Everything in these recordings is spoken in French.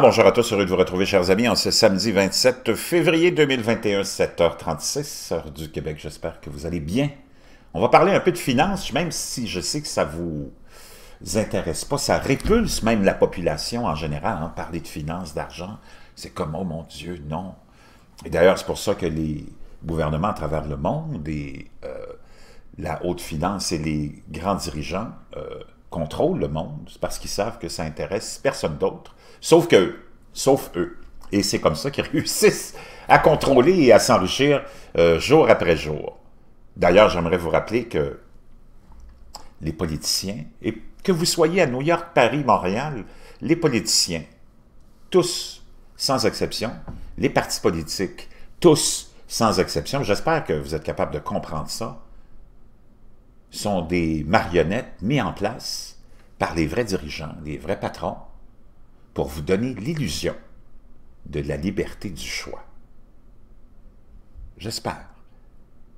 bonjour à tous, heureux de vous retrouver, chers amis, en ce samedi 27 février 2021, 7h36, heure du Québec. J'espère que vous allez bien. On va parler un peu de finances, même si je sais que ça vous intéresse pas, ça répulse même la population en général. Hein, parler de finances, d'argent, c'est comme, oh mon Dieu, non. Et d'ailleurs, c'est pour ça que les gouvernements à travers le monde, et, euh, la haute finance et les grands dirigeants euh, contrôlent le monde, parce qu'ils savent que ça intéresse personne d'autre Sauf que Sauf eux. Et c'est comme ça qu'ils réussissent à contrôler et à s'enrichir euh, jour après jour. D'ailleurs, j'aimerais vous rappeler que les politiciens, et que vous soyez à New York, Paris, Montréal, les politiciens, tous, sans exception, les partis politiques, tous, sans exception, j'espère que vous êtes capable de comprendre ça, sont des marionnettes mises en place par les vrais dirigeants, les vrais patrons, pour vous donner l'illusion de la liberté du choix. J'espère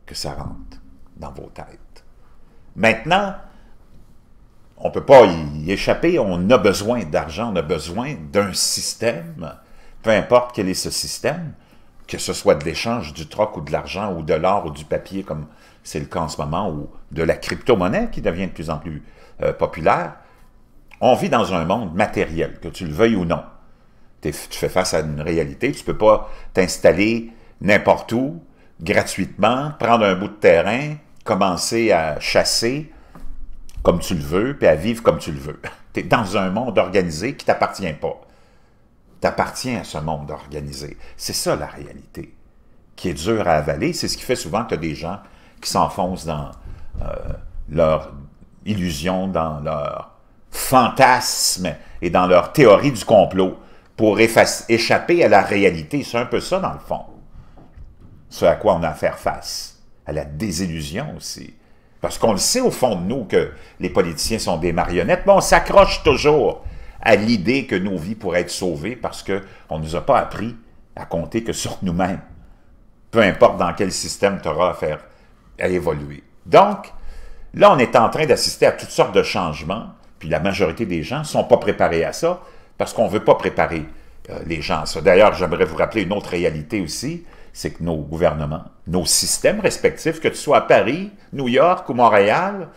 que ça rentre dans vos têtes. Maintenant, on ne peut pas y échapper, on a besoin d'argent, on a besoin d'un système, peu importe quel est ce système, que ce soit de l'échange, du troc ou de l'argent ou de l'or ou du papier, comme c'est le cas en ce moment, ou de la crypto-monnaie qui devient de plus en plus euh, populaire, on vit dans un monde matériel, que tu le veuilles ou non. Tu fais face à une réalité, tu ne peux pas t'installer n'importe où, gratuitement, prendre un bout de terrain, commencer à chasser comme tu le veux, puis à vivre comme tu le veux. Tu es dans un monde organisé qui ne t'appartient pas. appartiens à ce monde organisé. C'est ça la réalité qui est dure à avaler. C'est ce qui fait souvent que tu as des gens qui s'enfoncent dans euh, leur illusion, dans leur fantasmes et dans leur théorie du complot pour échapper à la réalité. C'est un peu ça, dans le fond. Ce à quoi on a à faire face. À la désillusion aussi. Parce qu'on le sait au fond de nous que les politiciens sont des marionnettes, mais on s'accroche toujours à l'idée que nos vies pourraient être sauvées parce qu'on ne nous a pas appris à compter que sur nous-mêmes, peu importe dans quel système tu auras à faire à évoluer. Donc, là, on est en train d'assister à toutes sortes de changements puis la majorité des gens, sont pas préparés à ça parce qu'on ne veut pas préparer euh, les gens à ça. D'ailleurs, j'aimerais vous rappeler une autre réalité aussi, c'est que nos gouvernements, nos systèmes respectifs, que tu sois à Paris, New York ou Montréal,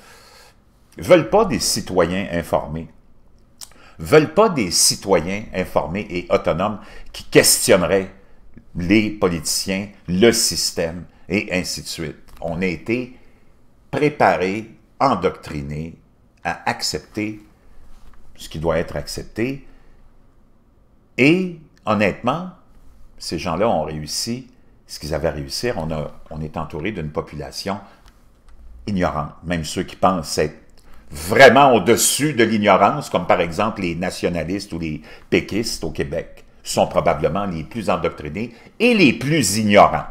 veulent pas des citoyens informés veulent pas des citoyens informés et autonomes qui questionneraient les politiciens, le système, et ainsi de suite. On a été préparés, endoctrinés, à accepter ce qui doit être accepté. Et honnêtement, ces gens-là ont réussi ce qu'ils avaient à réussir. On, a, on est entouré d'une population ignorante, même ceux qui pensent être vraiment au-dessus de l'ignorance, comme par exemple les nationalistes ou les péquistes au Québec, sont probablement les plus endoctrinés et les plus ignorants.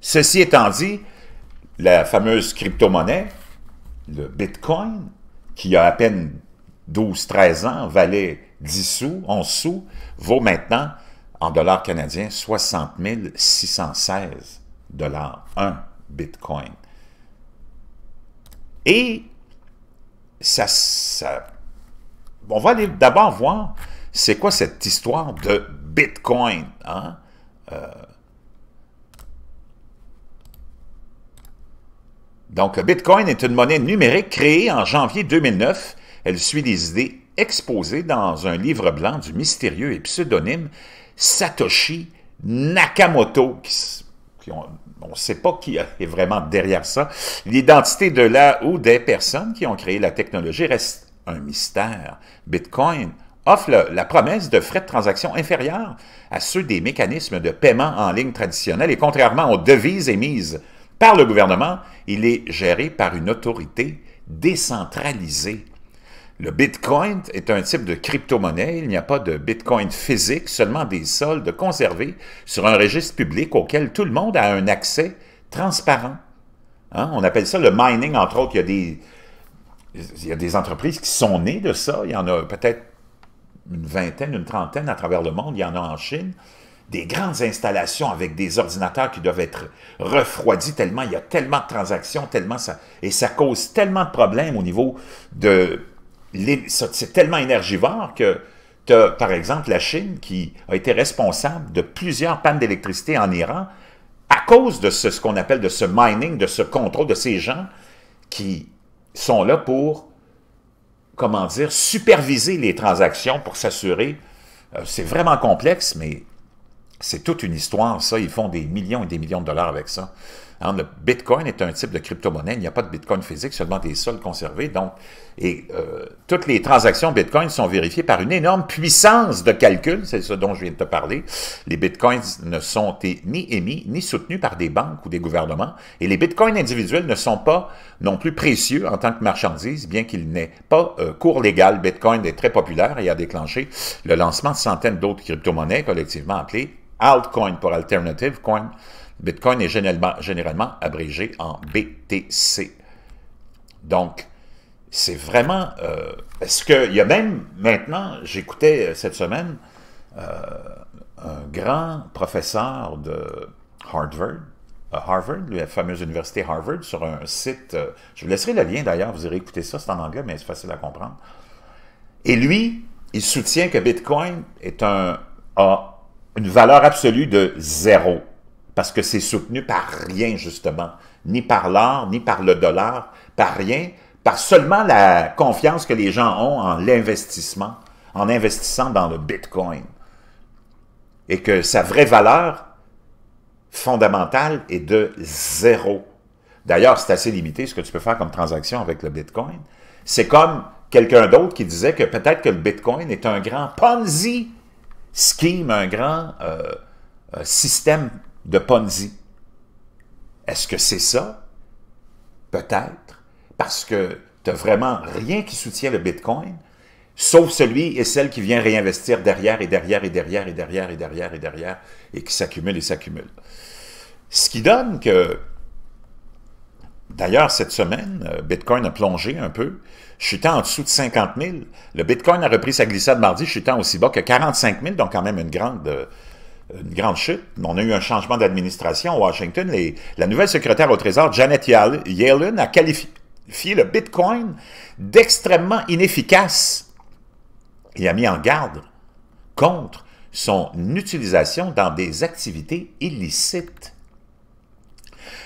Ceci étant dit, la fameuse crypto-monnaie, le Bitcoin, qui a à peine 12-13 ans, valait 10 sous, 11 sous, vaut maintenant, en dollars canadiens, 60 616 dollars, un Bitcoin. Et ça, ça on va aller d'abord voir c'est quoi cette histoire de Bitcoin. Hein? Euh, Donc, Bitcoin est une monnaie numérique créée en janvier 2009. Elle suit des idées exposées dans un livre blanc du mystérieux et pseudonyme Satoshi Nakamoto, qui, on ne sait pas qui est vraiment derrière ça. L'identité de la ou des personnes qui ont créé la technologie reste un mystère. Bitcoin offre la promesse de frais de transaction inférieurs à ceux des mécanismes de paiement en ligne traditionnels et contrairement aux devises émises par le gouvernement, il est géré par une autorité décentralisée. Le Bitcoin est un type de crypto-monnaie. Il n'y a pas de Bitcoin physique, seulement des soldes conservés sur un registre public auquel tout le monde a un accès transparent. Hein? On appelle ça le mining, entre autres. il y a des entreprises qui sont nées de ça. Il y en a peut-être une vingtaine, une trentaine à travers le monde. Il y en a en Chine des grandes installations avec des ordinateurs qui doivent être refroidis tellement il y a tellement de transactions, tellement ça, et ça cause tellement de problèmes au niveau de... C'est tellement énergivore que tu as, par exemple, la Chine qui a été responsable de plusieurs pannes d'électricité en Iran à cause de ce, qu'on appelle de ce mining, de ce contrôle de ces gens qui sont là pour, comment dire, superviser les transactions pour s'assurer. Euh, c'est vraiment complexe, mais c'est toute une histoire, ça. Ils font des millions et des millions de dollars avec ça. Hein, le Bitcoin est un type de crypto-monnaie. Il n'y a pas de Bitcoin physique, seulement des sols conservés. Donc, et euh, toutes les transactions Bitcoin sont vérifiées par une énorme puissance de calcul. C'est ce dont je viens de te parler. Les Bitcoins ne sont ni émis ni soutenus par des banques ou des gouvernements. Et les Bitcoins individuels ne sont pas non plus précieux en tant que marchandise, bien qu'il n'ait pas court euh, cours légal. Bitcoin est très populaire et a déclenché le lancement de centaines d'autres crypto-monnaies collectivement appelées altcoin pour alternative coin. Bitcoin est généralement, abrégé en BTC. Donc, c'est vraiment... Euh, Est-ce qu'il y a même maintenant, j'écoutais euh, cette semaine euh, un grand professeur de Harvard, euh, Harvard, la fameuse université Harvard, sur un site, je vous laisserai le lien d'ailleurs, vous irez écouter ça, c'est en anglais, mais c'est facile à comprendre. Et lui, il soutient que Bitcoin est un, a une valeur absolue de zéro, parce que c'est soutenu par rien, justement, ni par l'or, ni par le dollar, par rien, par seulement la confiance que les gens ont en l'investissement, en investissant dans le Bitcoin. Et que sa vraie valeur fondamentale est de zéro. D'ailleurs, c'est assez limité ce que tu peux faire comme transaction avec le Bitcoin. C'est comme quelqu'un d'autre qui disait que peut-être que le Bitcoin est un grand Ponzi scheme, un grand euh, euh, système de Ponzi. Est-ce que c'est ça? Peut-être, parce que tu n'as vraiment rien qui soutient le Bitcoin, sauf celui et celle qui vient réinvestir derrière et derrière et derrière et derrière et derrière et derrière et, derrière, et qui s'accumule et s'accumule. Ce qui donne que D'ailleurs, cette semaine, euh, Bitcoin a plongé un peu. Chutant en dessous de 50 000. Le Bitcoin a repris sa glissade mardi, chutant aussi bas que 45 000, donc quand même une grande, euh, grande chute. On a eu un changement d'administration à Washington. et la nouvelle secrétaire au Trésor, Janet Yellen, a qualifié le Bitcoin d'extrêmement inefficace et a mis en garde contre son utilisation dans des activités illicites.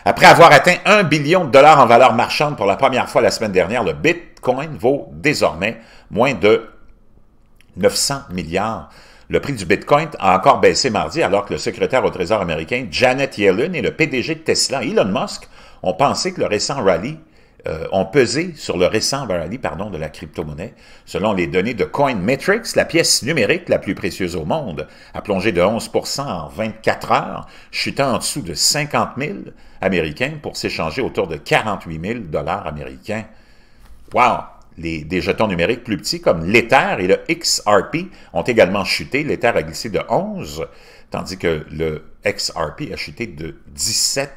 Après avoir atteint 1 billion de dollars en valeur marchande pour la première fois la semaine dernière, le Bitcoin vaut désormais moins de 900 milliards. Le prix du Bitcoin a encore baissé mardi alors que le secrétaire au Trésor américain Janet Yellen et le PDG de Tesla, Elon Musk, ont pensé que le récent rallye euh, ont pesé sur le récent rallye pardon, de la crypto-monnaie. Selon les données de CoinMetrics, la pièce numérique la plus précieuse au monde a plongé de 11 en 24 heures, chutant en dessous de 50 000 Américains pour s'échanger autour de 48 000 dollars américains. Wow! Les, des jetons numériques plus petits comme l'Ether et le XRP ont également chuté. L'Ether a glissé de 11, tandis que le XRP a chuté de 17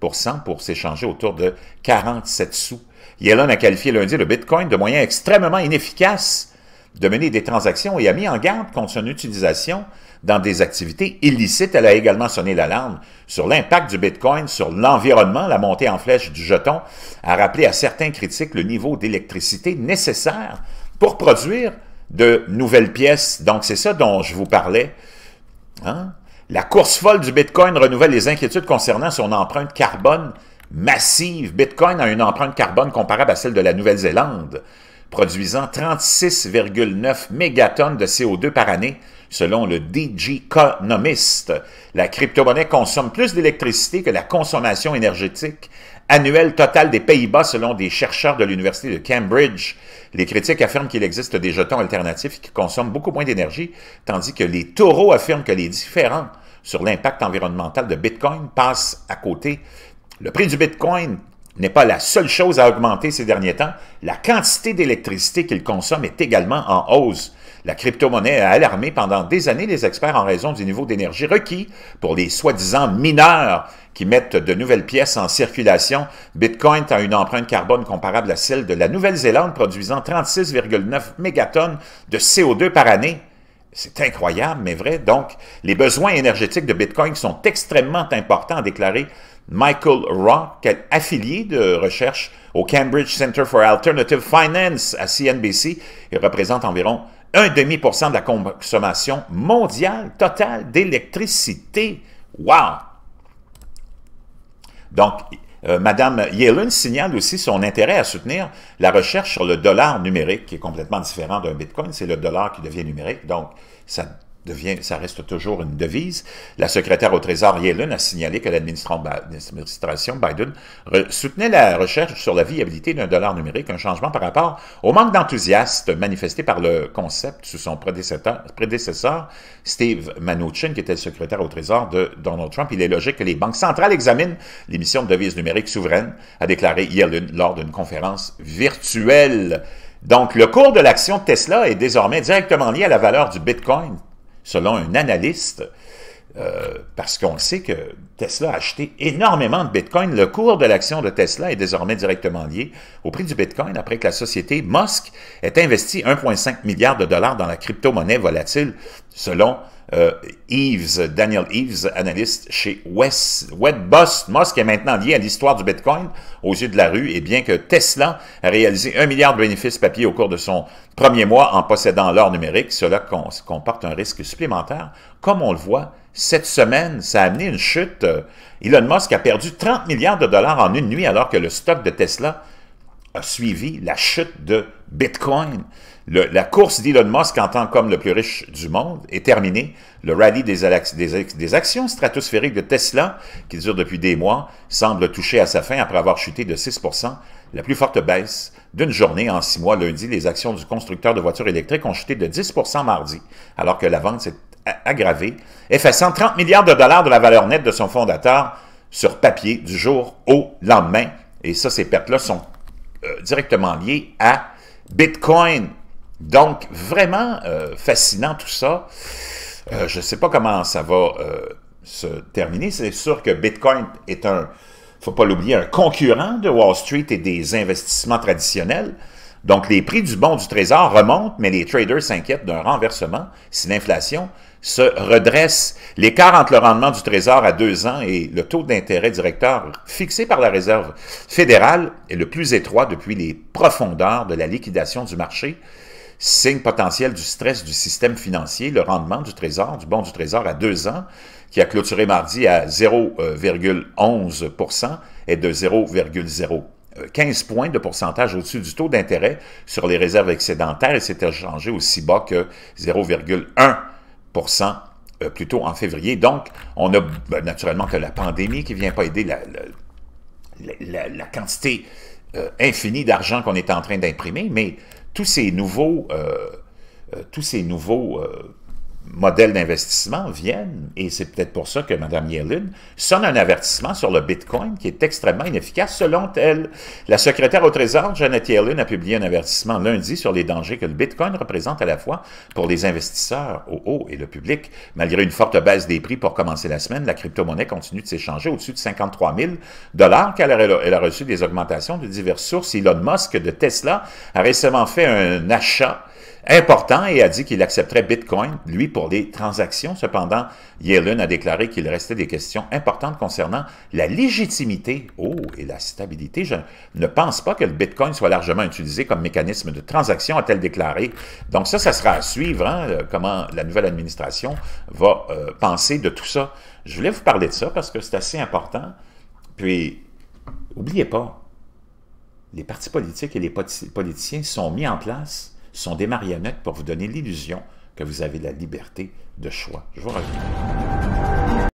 pour s'échanger autour de 47 sous. Yellen a qualifié lundi le Bitcoin de moyen extrêmement inefficace de mener des transactions et a mis en garde contre son utilisation dans des activités illicites. Elle a également sonné l'alarme sur l'impact du Bitcoin sur l'environnement. La montée en flèche du jeton a rappelé à certains critiques le niveau d'électricité nécessaire pour produire de nouvelles pièces. Donc, c'est ça dont je vous parlais. Hein? La course folle du Bitcoin renouvelle les inquiétudes concernant son empreinte carbone massive. Bitcoin a une empreinte carbone comparable à celle de la Nouvelle-Zélande, produisant 36,9 mégatonnes de CO2 par année, Selon le Economist, la crypto-monnaie consomme plus d'électricité que la consommation énergétique annuelle totale des Pays-Bas selon des chercheurs de l'Université de Cambridge. Les critiques affirment qu'il existe des jetons alternatifs qui consomment beaucoup moins d'énergie, tandis que les taureaux affirment que les différents sur l'impact environnemental de Bitcoin passent à côté. Le prix du Bitcoin n'est pas la seule chose à augmenter ces derniers temps. La quantité d'électricité qu'il consomme est également en hausse. La crypto-monnaie a alarmé pendant des années les experts en raison du niveau d'énergie requis pour les soi-disant mineurs qui mettent de nouvelles pièces en circulation. Bitcoin a une empreinte carbone comparable à celle de la Nouvelle-Zélande, produisant 36,9 mégatonnes de CO2 par année. C'est incroyable, mais vrai. Donc, les besoins énergétiques de Bitcoin sont extrêmement importants, a déclaré Michael Rock, affilié de recherche au Cambridge Center for Alternative Finance à CNBC. Il représente environ un demi pour de la consommation mondiale totale d'électricité. Wow! Donc, Mme euh, Madame Yellen signale aussi son intérêt à soutenir la recherche sur le dollar numérique, qui est complètement différent d'un bitcoin. C'est le dollar qui devient numérique. Donc, ça Devient, ça reste toujours une devise. La secrétaire au Trésor Yellen a signalé que l'administration Biden soutenait la recherche sur la viabilité d'un dollar numérique, un changement par rapport au manque d'enthousiasme manifesté par le concept sous son prédécesseur, Steve Mnuchin, qui était le secrétaire au Trésor de Donald Trump. Il est logique que les banques centrales examinent l'émission de devises numériques souveraines, a déclaré Yellen lors d'une conférence virtuelle. Donc, le cours de l'action Tesla est désormais directement lié à la valeur du Bitcoin, Selon un analyste, euh, parce qu'on sait que Tesla a acheté énormément de Bitcoin. Le cours de l'action de Tesla est désormais directement lié au prix du Bitcoin après que la société Musk ait investi 1,5 milliard de dollars dans la crypto-monnaie volatile, selon euh, Daniel Eves, analyste chez West, Musk est maintenant lié à l'histoire du Bitcoin aux yeux de la rue, et bien que Tesla a réalisé 1 milliard de bénéfices papier au cours de son premier mois en possédant l'or numérique, cela comporte un risque supplémentaire, comme on le voit cette semaine, ça a amené une chute. Euh, Elon Musk a perdu 30 milliards de dollars en une nuit alors que le stock de Tesla a suivi la chute de Bitcoin. la course d'Elon Musk en tant que le plus riche du monde est terminée. Le rallye des, des actions stratosphériques de Tesla, qui dure depuis des mois, semble toucher à sa fin après avoir chuté de 6 la plus forte baisse d'une journée en six mois. Lundi, les actions du constructeur de voitures électriques ont chuté de 10 mardi, alors que la vente s'est aggravé, effaçant 30 milliards de dollars de la valeur nette de son fondateur sur papier du jour au lendemain. Et ça, ces pertes-là sont euh, directement liées à Bitcoin. Donc, vraiment euh, fascinant tout ça. Euh, je ne sais pas comment ça va se terminer. C'est sûr que Bitcoin est un, faut pas l'oublier, un concurrent de Wall Street et des investissements traditionnels. Donc, les prix du bon du Trésor remontent, mais les traders s'inquiètent d'un renversement si l'inflation se redresse. L'écart entre le rendement du Trésor à deux ans et le taux d'intérêt directeur fixé par la Réserve fédérale est le plus étroit depuis les profondeurs de la liquidation du marché signe potentiel du stress du système financier, le rendement du Trésor, du bon du Trésor à deux ans, qui a clôturé mardi à 0,11 euh, est de 0,0. 15 points de pourcentage au-dessus du taux d'intérêt sur les réserves excédentaires et s'était changé aussi bas que 0,1 euh, plutôt en février. Donc, on a ben, naturellement que la pandémie qui ne vient pas aider la, quantité euh, infinie d'argent qu'on est en train d'imprimer, mais tous ces nouveaux, euh, tous ces nouveaux modèles d'investissement viennent, et c'est peut-être pour ça que Mme Yellen sonne un avertissement sur le Bitcoin qui est extrêmement inefficace selon elle. La secrétaire au Trésor, Janet Yellen, a publié un avertissement lundi sur les dangers que le Bitcoin représente à la fois pour les investisseurs au haut et le public. Malgré une forte baisse des prix pour commencer la semaine, la crypto-monnaie continue de s'échanger au-dessus de 53 000 car elle a reçu des augmentations de diverses sources. Elon Musk de Tesla a récemment fait un achat important et a dit qu'il accepterait Bitcoin, lui, pour les transactions. Cependant, Yellen a déclaré qu'il restait des questions importantes concernant la légitimité oh, et la stabilité. Je ne pense pas que le Bitcoin soit largement utilisé comme mécanisme de transaction, a-t-elle déclaré. Donc ça, ça sera à suivre, hein, euh, comment la nouvelle administration va euh, penser de tout ça. Je voulais vous parler de ça parce que c'est assez important. Puis, n'oubliez pas, les partis politiques et les politiciens sont mis en place sont des marionnettes pour vous donner l'illusion que vous avez la liberté de choix. Je vous reviens.